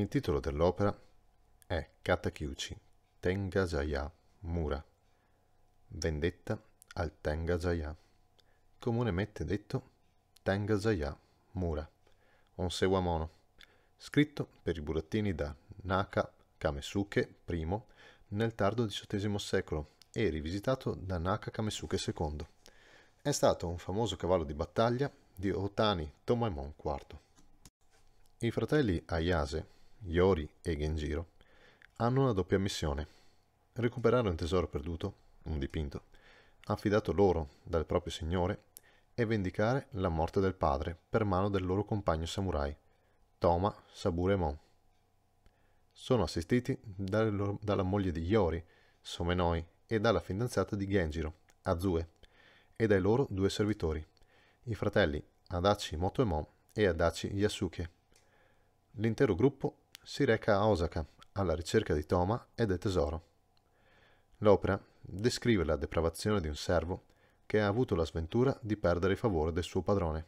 Il titolo dell'opera è Katakyuchi Tenga Jaya Mura, vendetta al Tenga Jaya, comunemente detto Tenga Jaya Mura, Onsewa Mono, scritto per i burattini da Naka Kamesuke I nel tardo XVIII secolo e rivisitato da Naka Kamesuke II. È stato un famoso cavallo di battaglia di Otani Tomaemon IV. I fratelli Ayase Yori e Genjiro, hanno una doppia missione. Recuperare un tesoro perduto, un dipinto, affidato loro dal proprio signore, e vendicare la morte del padre per mano del loro compagno samurai, Toma Saburemon. Sono assistiti loro, dalla moglie di Yori, Somenoi, e dalla fidanzata di Genjiro, Azue, e dai loro due servitori, i fratelli Adachi Motoemon e Adachi Yasuke. L'intero gruppo si reca a Osaka alla ricerca di Toma e del tesoro. L'opera descrive la depravazione di un servo che ha avuto la sventura di perdere il favore del suo padrone.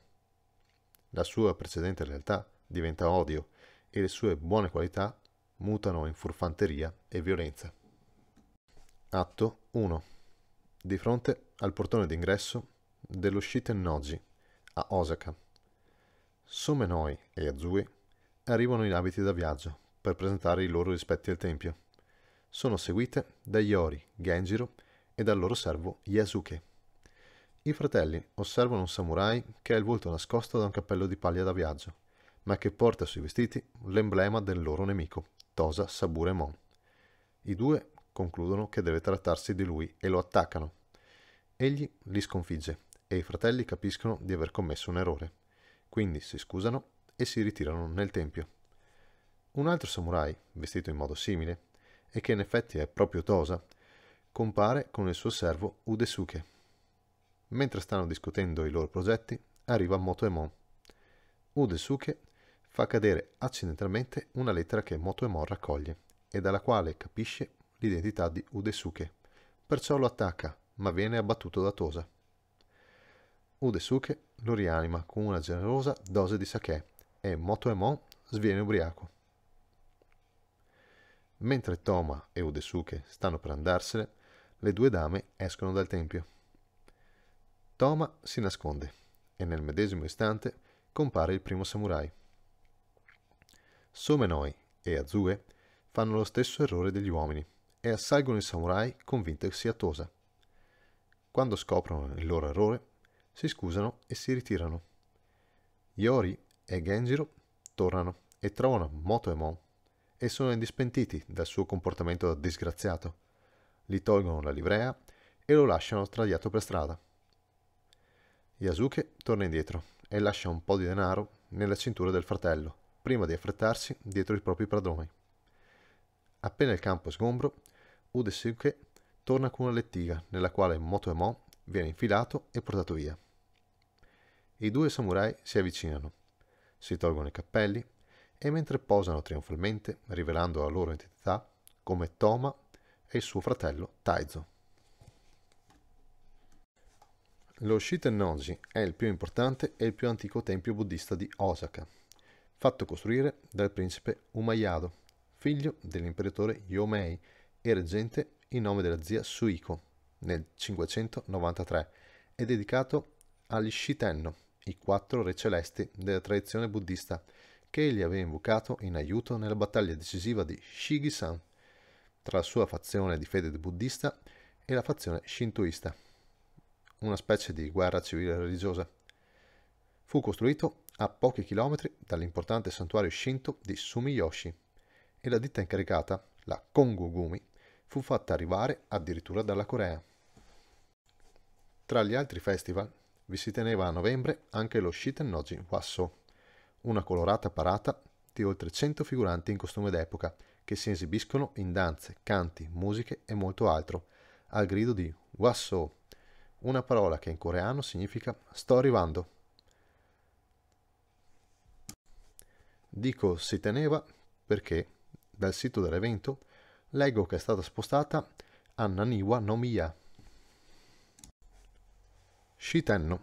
La sua precedente lealtà diventa odio e le sue buone qualità mutano in furfanteria e violenza. Atto 1. Di fronte al portone d'ingresso dello Shiten Noji a Osaka, Somenoi e Azui arrivano in abiti da viaggio per presentare i loro rispetti al tempio. Sono seguite da Iori, Genjiro e dal loro servo Yasuke. I fratelli osservano un samurai che ha il volto nascosto da un cappello di paglia da viaggio, ma che porta sui vestiti l'emblema del loro nemico, Tosa Saburemon. I due concludono che deve trattarsi di lui e lo attaccano. Egli li sconfigge e i fratelli capiscono di aver commesso un errore. Quindi si scusano e si ritirano nel tempio. Un altro samurai, vestito in modo simile, e che in effetti è proprio Tosa, compare con il suo servo Udesuke. Mentre stanno discutendo i loro progetti, arriva Motoemon. Udesuke fa cadere accidentalmente una lettera che Motoemon raccoglie e dalla quale capisce l'identità di Udesuke. Perciò lo attacca, ma viene abbattuto da Tosa. Udesuke lo rianima con una generosa dose di sake e Motoemon sviene ubriaco. Mentre Toma e Udesuke stanno per andarsene, le due dame escono dal tempio. Toma si nasconde e nel medesimo istante compare il primo samurai. Somenoi e Azue fanno lo stesso errore degli uomini e assalgono i samurai convinto che sia Tosa. Quando scoprono il loro errore, si scusano e si ritirano. Yori e Genjiro tornano e trovano Moto e Mon e sono indispentiti dal suo comportamento da disgraziato. Gli tolgono la livrea e lo lasciano stradiato per strada. Yasuke torna indietro e lascia un po' di denaro nella cintura del fratello, prima di affrettarsi dietro i propri padroni. Appena il campo è sgombro, Udesuke torna con una lettiga nella quale Moto e Mon viene infilato e portato via. I due samurai si avvicinano si tolgono i cappelli e mentre posano trionfalmente, rivelando la loro identità, come Toma e il suo fratello Taizo. Lo Shitennoji è il più importante e il più antico tempio buddista di Osaka, fatto costruire dal principe Umayado, figlio dell'imperatore Yomei e reggente in nome della zia Suiko nel 593 e dedicato agli Shitenno, i quattro re celesti della tradizione buddista, che egli aveva invocato in aiuto nella battaglia decisiva di Shigisan tra la sua fazione di fede buddista e la fazione shintoista, una specie di guerra civile religiosa. Fu costruito a pochi chilometri dall'importante santuario shinto di Sumiyoshi e la ditta incaricata, la Kongogumi, fu fatta arrivare addirittura dalla Corea. Tra gli altri festival vi si teneva a novembre anche lo Shitennoji Wasso, una colorata parata di oltre 100 figuranti in costume d'epoca che si esibiscono in danze, canti, musiche e molto altro, al grido di Wasso, una parola che in coreano significa sto arrivando. Dico si teneva perché dal sito dell'evento leggo che è stata spostata a Naniwa no Miya, Shitenno,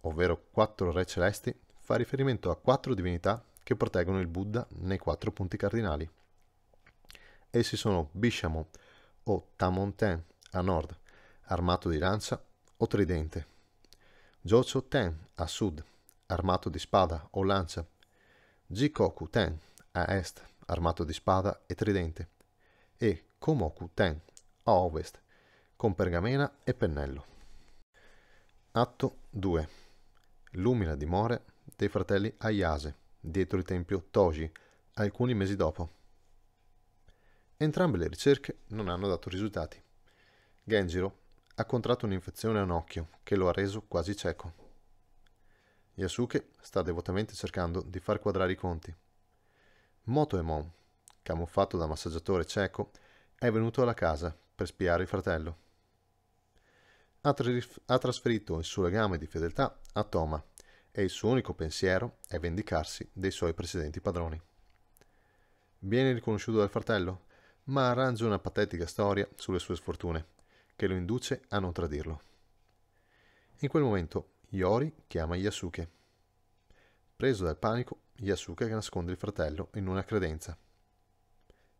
ovvero quattro re celesti, fa riferimento a quattro divinità che proteggono il Buddha nei quattro punti cardinali. Essi sono Bishamo o Tamonten a nord, armato di lancia o tridente, Jocho Ten a sud, armato di spada o lancia, Jikoku Ten a est, armato di spada e tridente, e Komoku Ten a ovest, con pergamena e pennello. Atto 2. L'umila dimore dei fratelli Ayase, dietro il tempio Toji, alcuni mesi dopo. Entrambe le ricerche non hanno dato risultati. Genjiro ha contratto un'infezione a un occhio che lo ha reso quasi cieco. Yasuke sta devotamente cercando di far quadrare i conti. Motoemon, camuffato da massaggiatore cieco, è venuto alla casa per spiare il fratello ha, trif- ha trasferito il suo legame di fedeltà a Toma e il suo unico pensiero è vendicarsi dei suoi precedenti padroni. Viene riconosciuto dal fratello, ma arrangia una patetica storia sulle sue sfortune, che lo induce a non tradirlo. In quel momento Iori chiama Yasuke. Preso dal panico, Yasuke nasconde il fratello in una credenza.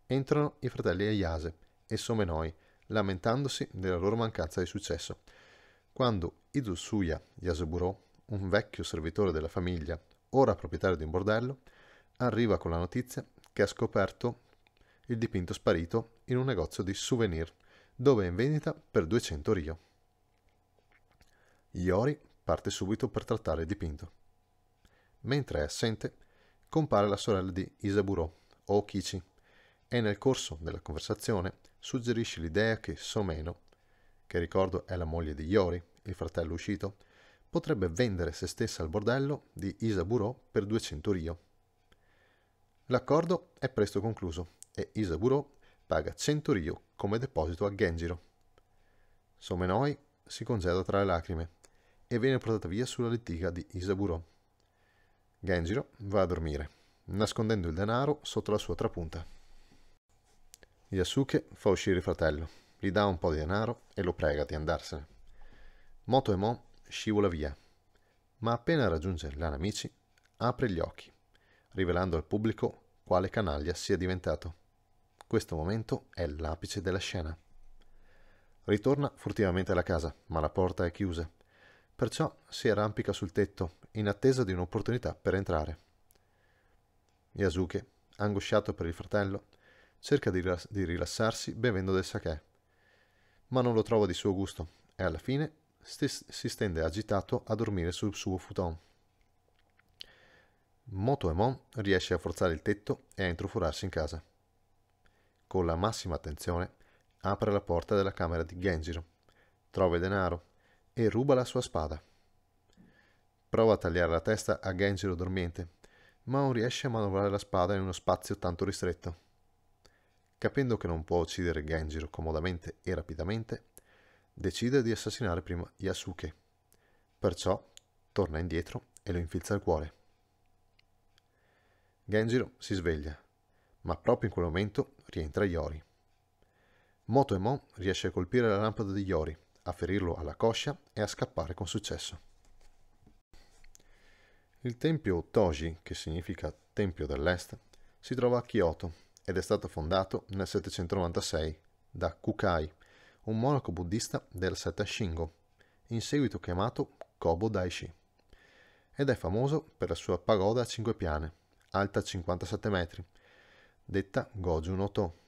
Entrano i fratelli Ayase e Somenoi lamentandosi della loro mancanza di successo. Quando Idutsuya Yasuburo, un vecchio servitore della famiglia, ora proprietario di un bordello, arriva con la notizia che ha scoperto il dipinto sparito in un negozio di souvenir, dove è in vendita per 200 rio. Iori parte subito per trattare il dipinto. Mentre è assente, compare la sorella di Isaburo, Okichi, e nel corso della conversazione suggerisce l'idea che Someno, che ricordo è la moglie di Iori, il fratello uscito, potrebbe vendere se stessa al bordello di Isaburo per 200 rio. L'accordo è presto concluso e Isaburo paga 100 rio come deposito a Genjiro. Somenoi si congeda tra le lacrime e viene portata via sulla lettiga di Isaburo. Genjiro va a dormire, nascondendo il denaro sotto la sua trapunta. Yasuke fa uscire il fratello, gli dà un po' di denaro e lo prega di andarsene. Moto e Mo scivola via, ma appena raggiunge Lanamici apre gli occhi, rivelando al pubblico quale canaglia sia diventato. Questo momento è l'apice della scena. Ritorna furtivamente alla casa, ma la porta è chiusa. Perciò si arrampica sul tetto, in attesa di un'opportunità per entrare. Yasuke, angosciato per il fratello, cerca di, rilass- di rilassarsi bevendo del sakè, ma non lo trova di suo gusto e alla fine stes- si stende agitato a dormire sul suo futon. Moto e Mon riesce a forzare il tetto e a intrufurarsi in casa. Con la massima attenzione apre la porta della camera di Genjiro, trova il denaro e ruba la sua spada. Prova a tagliare la testa a Genjiro dormiente, ma non riesce a manovrare la spada in uno spazio tanto ristretto. Capendo che non può uccidere Genjiro comodamente e rapidamente, decide di assassinare prima Yasuke. Perciò torna indietro e lo infilza al cuore. Genjiro si sveglia, ma proprio in quel momento rientra Yori. Moto e Mon riesce a colpire la lampada di Yori, a ferirlo alla coscia e a scappare con successo. Il tempio Toji, che significa Tempio dell'Est, si trova a Kyoto ed è stato fondato nel 796 da Kukai, un monaco buddista del setta Shingo, in seguito chiamato Kobo Daishi, ed è famoso per la sua pagoda a cinque piane, alta 57 metri, detta Goju no To.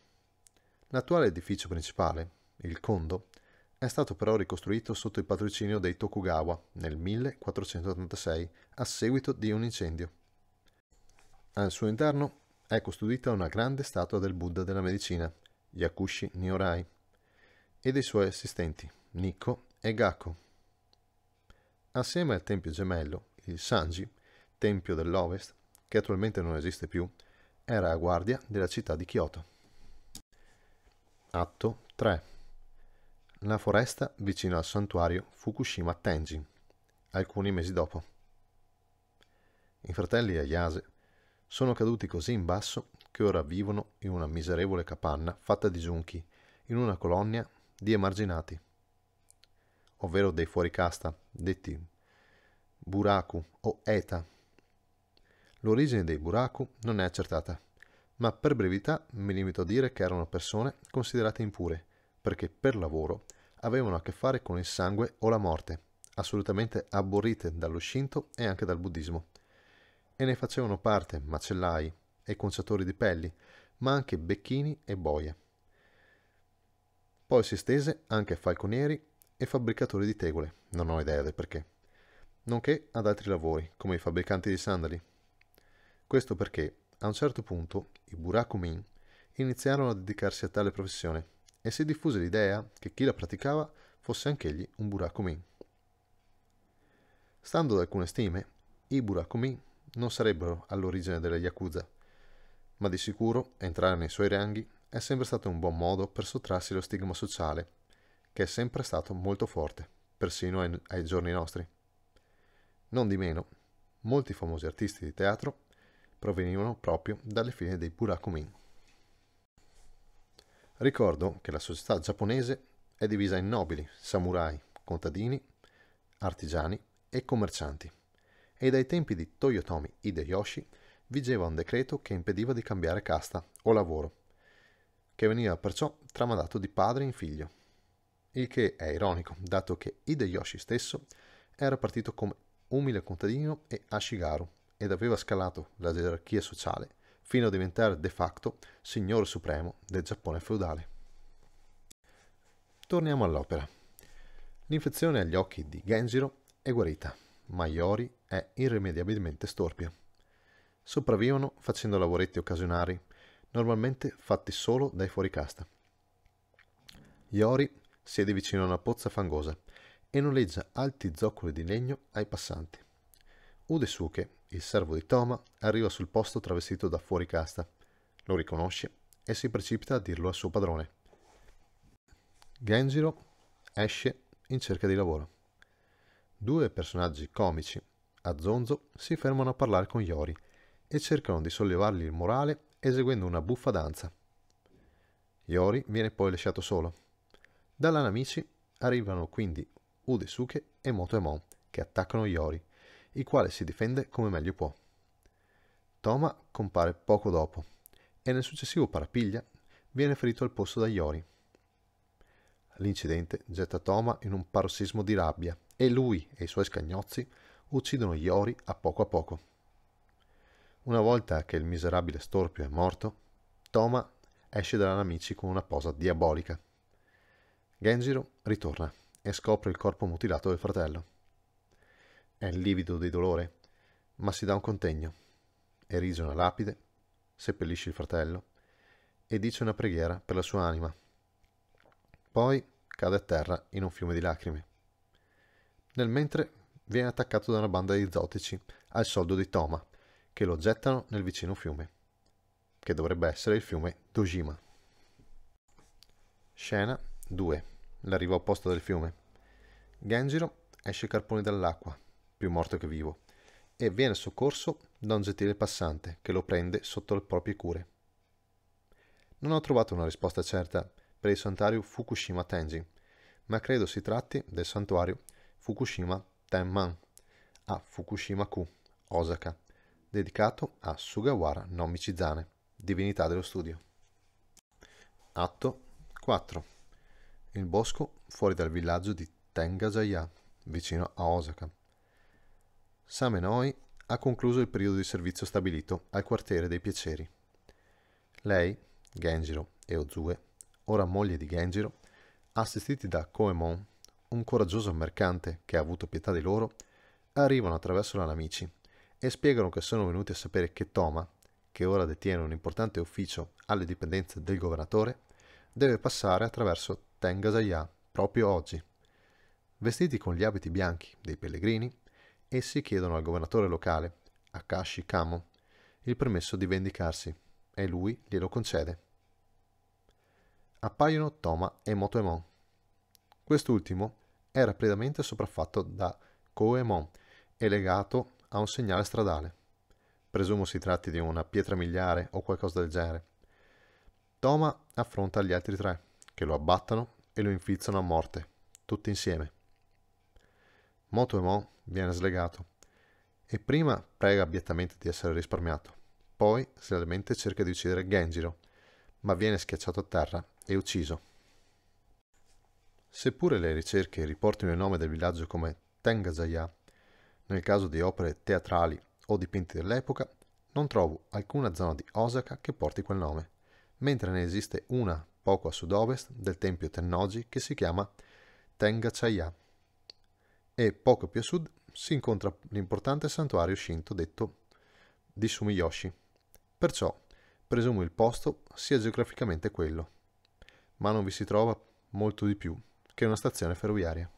L'attuale edificio principale, il Kondo, è stato però ricostruito sotto il patrocinio dei Tokugawa nel 1486 a seguito di un incendio. Al suo interno è custodita una grande statua del Buddha della medicina, Yakushi Niorai, e dei suoi assistenti, Nikko e Gakko. Assieme al tempio gemello, il Sanji, tempio dell'Ovest, che attualmente non esiste più, era a guardia della città di Kyoto. Atto 3. La foresta vicino al santuario Fukushima Tenjin, alcuni mesi dopo. I fratelli Ayase sono caduti così in basso che ora vivono in una miserevole capanna fatta di giunchi, in una colonia di emarginati, ovvero dei fuoricasta, detti buraku o eta. L'origine dei buraku non è accertata, ma per brevità mi limito a dire che erano persone considerate impure, perché per lavoro avevano a che fare con il sangue o la morte, assolutamente abborrite dallo Shinto e anche dal buddismo e ne facevano parte macellai e conciatori di pelli, ma anche becchini e boie. Poi si estese anche a falconieri e fabbricatori di tegole, non ho idea del perché, nonché ad altri lavori, come i fabbricanti di sandali. Questo perché, a un certo punto, i buracumin iniziarono a dedicarsi a tale professione e si diffuse l'idea che chi la praticava fosse anch'egli un buracumin. Stando ad alcune stime, i buracumin non sarebbero all'origine della Yakuza, ma di sicuro entrare nei suoi ranghi è sempre stato un buon modo per sottrarsi allo stigma sociale, che è sempre stato molto forte, persino ai, ai giorni nostri. Non di meno, molti famosi artisti di teatro provenivano proprio dalle file dei Burakumin. Ricordo che la società giapponese è divisa in nobili, samurai, contadini, artigiani e commercianti e dai tempi di Toyotomi Hideyoshi vigeva un decreto che impediva di cambiare casta o lavoro, che veniva perciò tramandato di padre in figlio. Il che è ironico, dato che Hideyoshi stesso era partito come umile contadino e ashigaru ed aveva scalato la gerarchia sociale fino a diventare de facto signore supremo del Giappone feudale. Torniamo all'opera. L'infezione agli occhi di Genjiro è guarita, ma Yori è irrimediabilmente storpia. Sopravvivono facendo lavoretti occasionali, normalmente fatti solo dai fuoricasta. Iori siede vicino a una pozza fangosa e noleggia alti zoccoli di legno ai passanti. Udesuke, il servo di Toma, arriva sul posto travestito da fuoricasta, lo riconosce e si precipita a dirlo al suo padrone. Genjiro esce in cerca di lavoro. Due personaggi comici a Zonzo si fermano a parlare con Yori e cercano di sollevargli il morale eseguendo una buffa danza. Yori viene poi lasciato solo. Dalla Namichi arrivano quindi Udesuke e Motoemon che attaccano Yori, il quale si difende come meglio può. Toma compare poco dopo e nel successivo parapiglia viene ferito al posto da Yori. L'incidente getta Toma in un parossismo di rabbia e lui e i suoi scagnozzi uccidono gli a poco a poco. Una volta che il miserabile storpio è morto, Toma esce dalla Namichi con una posa diabolica. Genjiro ritorna e scopre il corpo mutilato del fratello. È livido di dolore, ma si dà un contegno, erige una lapide, seppellisce il fratello e dice una preghiera per la sua anima. Poi cade a terra in un fiume di lacrime. Nel mentre viene attaccato da una banda di zotici al soldo di Toma, che lo gettano nel vicino fiume, che dovrebbe essere il fiume Dojima. Scena 2. L'arrivo opposta del fiume. Genjiro esce carponi dall'acqua, più morto che vivo, e viene soccorso da un gentile passante che lo prende sotto le proprie cure. Non ho trovato una risposta certa per il santuario Fukushima Tenji, ma credo si tratti del santuario Fukushima Tenman a Fukushima Ku, Osaka, dedicato a Sugawara no Michizane, divinità dello studio. Atto 4. Il bosco fuori dal villaggio di Tengasaya, vicino a Osaka. Samenoi ha concluso il periodo di servizio stabilito al quartiere dei piaceri. Lei, Genjiro e Ozue, ora moglie di Genjiro, assistiti da Koemon, un coraggioso mercante che ha avuto pietà di loro, arrivano attraverso la Namici e spiegano che sono venuti a sapere che Toma, che ora detiene un importante ufficio alle dipendenze del governatore, deve passare attraverso Tengasaya proprio oggi. Vestiti con gli abiti bianchi dei pellegrini, essi chiedono al governatore locale, Akashi Kamo, il permesso di vendicarsi e lui glielo concede. Appaiono Toma e Motoemon. Quest'ultimo era plenamente sopraffatto da Goemon e legato a un segnale stradale. Presumo si tratti di una pietra miliare o qualcosa del genere. Toma affronta gli altri tre, che lo abbattono e lo inflizzano a morte, tutti insieme. Motoemon viene slegato e prima prega abiettamente di essere risparmiato, poi seriamente cerca di uccidere Genjiro, ma viene schiacciato a terra e ucciso. Seppure le ricerche riportino il nome del villaggio come Tengazaya, nel caso di opere teatrali o dipinti dell'epoca, non trovo alcuna zona di Osaka che porti quel nome, mentre ne esiste una poco a sud-ovest del tempio Tennoji che si chiama Tengachaya. E poco più a sud si incontra l'importante santuario shinto detto di Sumiyoshi. Perciò presumo il posto sia geograficamente quello, ma non vi si trova molto di più che una stazione ferroviaria.